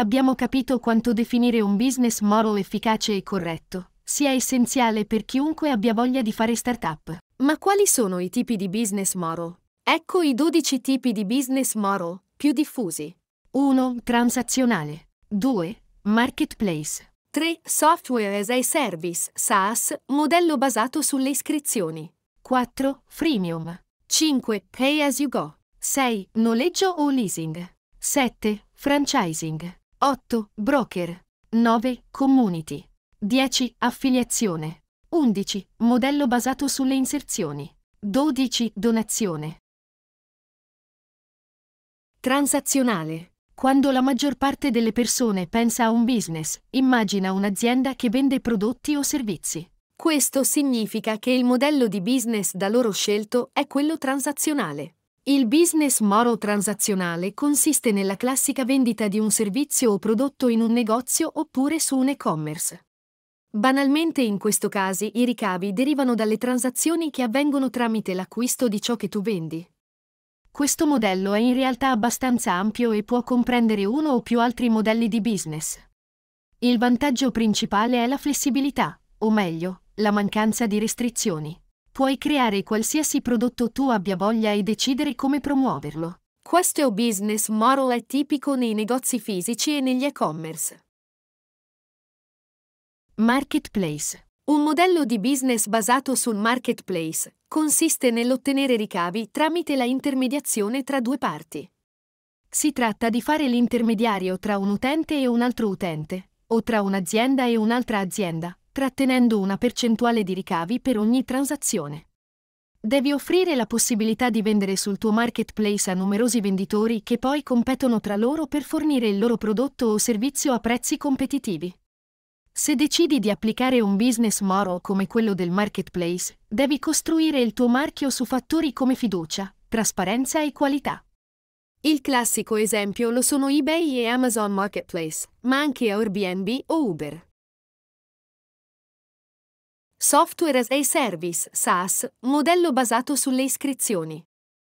abbiamo capito quanto definire un business model efficace e corretto sia essenziale per chiunque abbia voglia di fare startup. Ma quali sono i tipi di business model? Ecco i 12 tipi di business model più diffusi. 1. Transazionale. 2. Marketplace. 3. Software as a Service, SaaS, modello basato sulle iscrizioni. 4. Freemium. 5. Pay as you go. 6. Noleggio o leasing. 7. Franchising. 8. Broker. 9. Community. 10. Affiliazione. 11. Modello basato sulle inserzioni. 12. Donazione. Transazionale. Quando la maggior parte delle persone pensa a un business, immagina un'azienda che vende prodotti o servizi. Questo significa che il modello di business da loro scelto è quello transazionale. Il business model transazionale consiste nella classica vendita di un servizio o prodotto in un negozio oppure su un e-commerce. Banalmente in questo caso i ricavi derivano dalle transazioni che avvengono tramite l'acquisto di ciò che tu vendi. Questo modello è in realtà abbastanza ampio e può comprendere uno o più altri modelli di business. Il vantaggio principale è la flessibilità, o meglio, la mancanza di restrizioni. Puoi creare qualsiasi prodotto tu abbia voglia e decidere come promuoverlo. Questo business model è tipico nei negozi fisici e negli e-commerce. Marketplace. Un modello di business basato sul marketplace consiste nell'ottenere ricavi tramite la intermediazione tra due parti. Si tratta di fare l'intermediario tra un utente e un altro utente, o tra un'azienda e un'altra azienda, trattenendo una percentuale di ricavi per ogni transazione. Devi offrire la possibilità di vendere sul tuo marketplace a numerosi venditori che poi competono tra loro per fornire il loro prodotto o servizio a prezzi competitivi. Se decidi di applicare un business model come quello del marketplace, devi costruire il tuo marchio su fattori come fiducia, trasparenza e qualità. Il classico esempio lo sono eBay e Amazon Marketplace, ma anche Airbnb o Uber. Software as a Service, SaaS, modello basato sulle iscrizioni.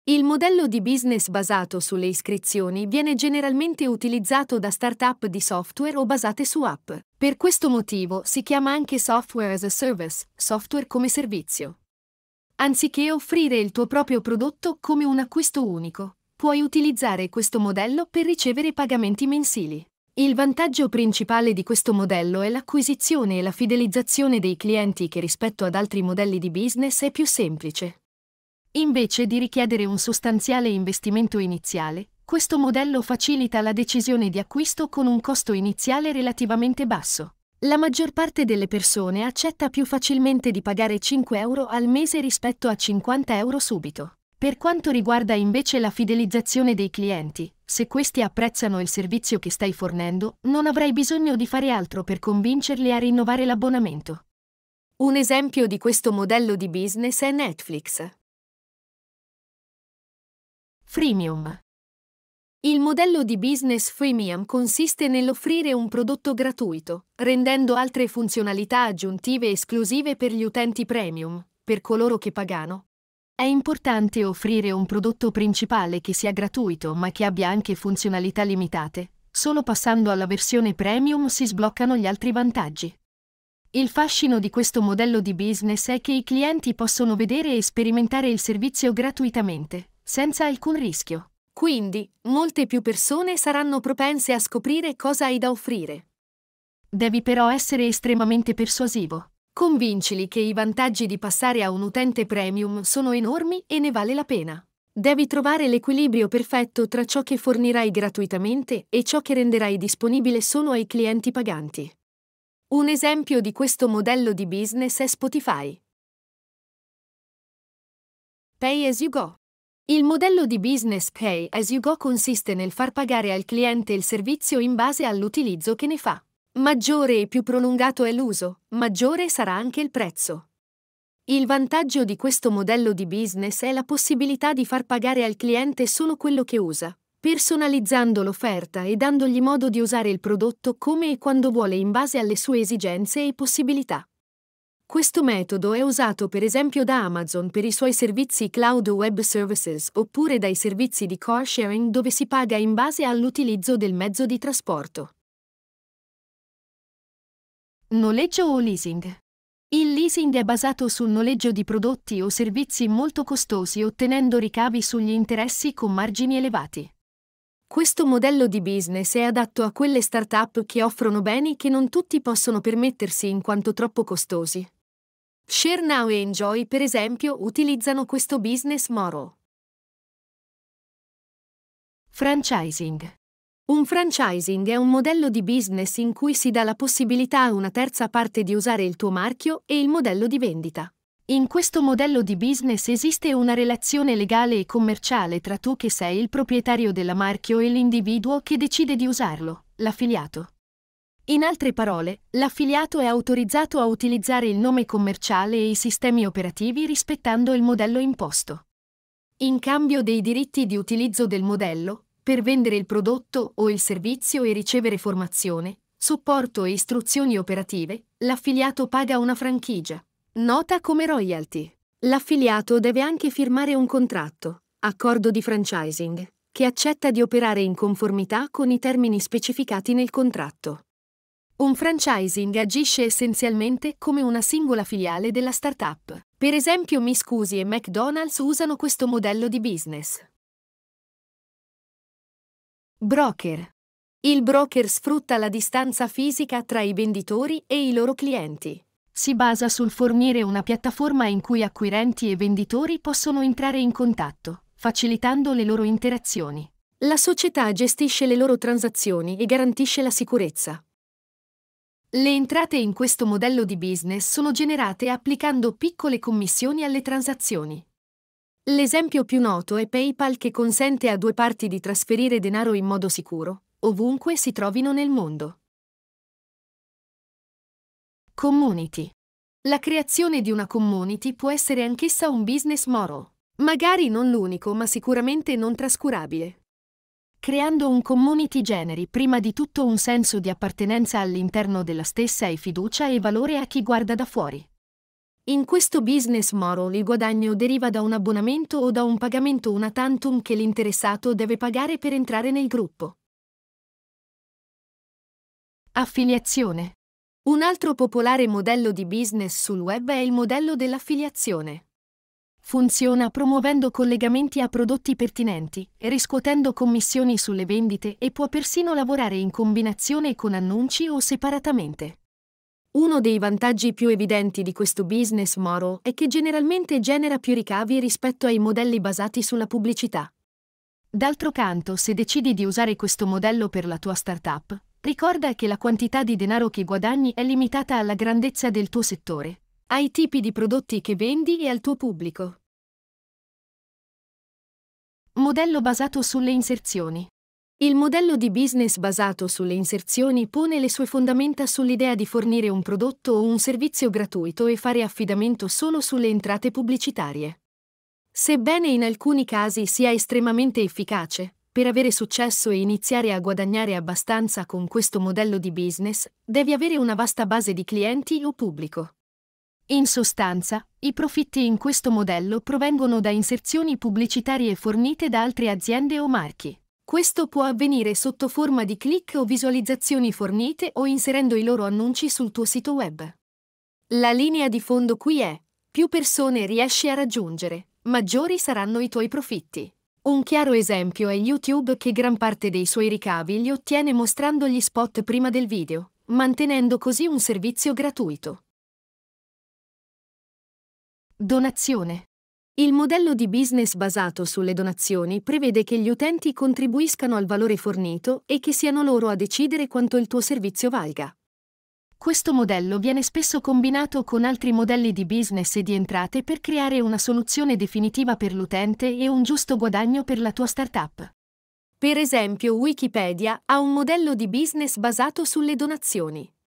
Il modello di business basato sulle iscrizioni viene generalmente utilizzato da start-up di software o basate su app. Per questo motivo si chiama anche software as a service, software come servizio. Anziché offrire il tuo proprio prodotto come un acquisto unico, puoi utilizzare questo modello per ricevere pagamenti mensili. Il vantaggio principale di questo modello è l'acquisizione e la fidelizzazione dei clienti che rispetto ad altri modelli di business è più semplice. Invece di richiedere un sostanziale investimento iniziale, questo modello facilita la decisione di acquisto con un costo iniziale relativamente basso. La maggior parte delle persone accetta più facilmente di pagare 5 euro al mese rispetto a 50 euro subito. Per quanto riguarda invece la fidelizzazione dei clienti, se questi apprezzano il servizio che stai fornendo, non avrai bisogno di fare altro per convincerli a rinnovare l'abbonamento. Un esempio di questo modello di business è Netflix. Freemium. Il modello di business freemium consiste nell'offrire un prodotto gratuito, rendendo altre funzionalità aggiuntive esclusive per gli utenti premium, per coloro che pagano, è importante offrire un prodotto principale che sia gratuito ma che abbia anche funzionalità limitate. Solo passando alla versione premium si sbloccano gli altri vantaggi. Il fascino di questo modello di business è che i clienti possono vedere e sperimentare il servizio gratuitamente, senza alcun rischio. Quindi, molte più persone saranno propense a scoprire cosa hai da offrire. Devi però essere estremamente persuasivo. Convincili che i vantaggi di passare a un utente premium sono enormi e ne vale la pena. Devi trovare l'equilibrio perfetto tra ciò che fornirai gratuitamente e ciò che renderai disponibile solo ai clienti paganti. Un esempio di questo modello di business è Spotify. Pay as you go. Il modello di business Pay as you go consiste nel far pagare al cliente il servizio in base all'utilizzo che ne fa. Maggiore e più prolungato è l'uso, maggiore sarà anche il prezzo. Il vantaggio di questo modello di business è la possibilità di far pagare al cliente solo quello che usa, personalizzando l'offerta e dandogli modo di usare il prodotto come e quando vuole in base alle sue esigenze e possibilità. Questo metodo è usato per esempio da Amazon per i suoi servizi Cloud Web Services oppure dai servizi di car sharing dove si paga in base all'utilizzo del mezzo di trasporto. Noleggio o leasing? Il leasing è basato sul noleggio di prodotti o servizi molto costosi ottenendo ricavi sugli interessi con margini elevati. Questo modello di business è adatto a quelle start-up che offrono beni che non tutti possono permettersi in quanto troppo costosi. ShareNow e Enjoy, per esempio, utilizzano questo business model. Franchising un franchising è un modello di business in cui si dà la possibilità a una terza parte di usare il tuo marchio e il modello di vendita. In questo modello di business esiste una relazione legale e commerciale tra tu che sei il proprietario della marchio e l'individuo che decide di usarlo, l'affiliato. In altre parole, l'affiliato è autorizzato a utilizzare il nome commerciale e i sistemi operativi rispettando il modello imposto. In cambio dei diritti di utilizzo del modello, per vendere il prodotto o il servizio e ricevere formazione, supporto e istruzioni operative, l'affiliato paga una franchigia. Nota come royalty. L'affiliato deve anche firmare un contratto, accordo di franchising, che accetta di operare in conformità con i termini specificati nel contratto. Un franchising agisce essenzialmente come una singola filiale della startup. Per esempio, Miscusi e McDonald's usano questo modello di business. Broker. Il broker sfrutta la distanza fisica tra i venditori e i loro clienti. Si basa sul fornire una piattaforma in cui acquirenti e venditori possono entrare in contatto, facilitando le loro interazioni. La società gestisce le loro transazioni e garantisce la sicurezza. Le entrate in questo modello di business sono generate applicando piccole commissioni alle transazioni, L'esempio più noto è PayPal che consente a due parti di trasferire denaro in modo sicuro, ovunque si trovino nel mondo. Community. La creazione di una community può essere anch'essa un business model, magari non l'unico ma sicuramente non trascurabile. Creando un community generi prima di tutto un senso di appartenenza all'interno della stessa e fiducia e valore a chi guarda da fuori. In questo business model il guadagno deriva da un abbonamento o da un pagamento una tantum che l'interessato deve pagare per entrare nel gruppo. Affiliazione. Un altro popolare modello di business sul web è il modello dell'affiliazione. Funziona promuovendo collegamenti a prodotti pertinenti, riscuotendo commissioni sulle vendite e può persino lavorare in combinazione con annunci o separatamente. Uno dei vantaggi più evidenti di questo business model è che generalmente genera più ricavi rispetto ai modelli basati sulla pubblicità. D'altro canto, se decidi di usare questo modello per la tua startup, ricorda che la quantità di denaro che guadagni è limitata alla grandezza del tuo settore, ai tipi di prodotti che vendi e al tuo pubblico. Modello basato sulle inserzioni. Il modello di business basato sulle inserzioni pone le sue fondamenta sull'idea di fornire un prodotto o un servizio gratuito e fare affidamento solo sulle entrate pubblicitarie. Sebbene in alcuni casi sia estremamente efficace, per avere successo e iniziare a guadagnare abbastanza con questo modello di business, devi avere una vasta base di clienti o pubblico. In sostanza, i profitti in questo modello provengono da inserzioni pubblicitarie fornite da altre aziende o marchi. Questo può avvenire sotto forma di click o visualizzazioni fornite o inserendo i loro annunci sul tuo sito web. La linea di fondo qui è, più persone riesci a raggiungere, maggiori saranno i tuoi profitti. Un chiaro esempio è YouTube che gran parte dei suoi ricavi li ottiene mostrando gli spot prima del video, mantenendo così un servizio gratuito. Donazione il modello di business basato sulle donazioni prevede che gli utenti contribuiscano al valore fornito e che siano loro a decidere quanto il tuo servizio valga. Questo modello viene spesso combinato con altri modelli di business e di entrate per creare una soluzione definitiva per l'utente e un giusto guadagno per la tua startup. Per esempio, Wikipedia ha un modello di business basato sulle donazioni.